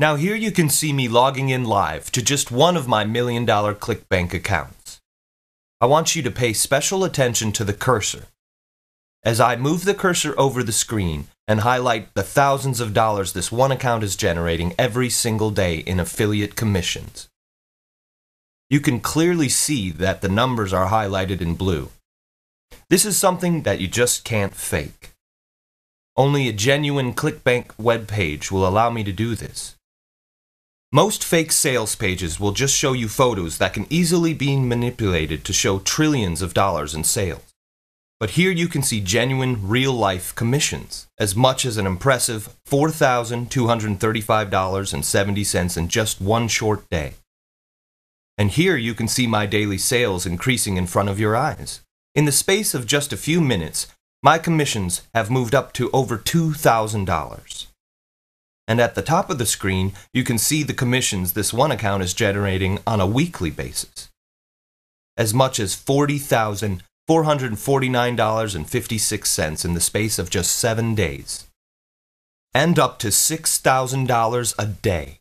Now here you can see me logging in live to just one of my million dollar ClickBank accounts. I want you to pay special attention to the cursor. As I move the cursor over the screen and highlight the thousands of dollars this one account is generating every single day in affiliate commissions. You can clearly see that the numbers are highlighted in blue. This is something that you just can't fake. Only a genuine ClickBank web page will allow me to do this. Most fake sales pages will just show you photos that can easily be manipulated to show trillions of dollars in sales. But here you can see genuine, real life commissions, as much as an impressive $4,235.70 in just one short day. And here you can see my daily sales increasing in front of your eyes. In the space of just a few minutes, my commissions have moved up to over $2,000. And at the top of the screen, you can see the commissions this one account is generating on a weekly basis. As much as $40,449.56 in the space of just seven days, and up to $6,000 a day.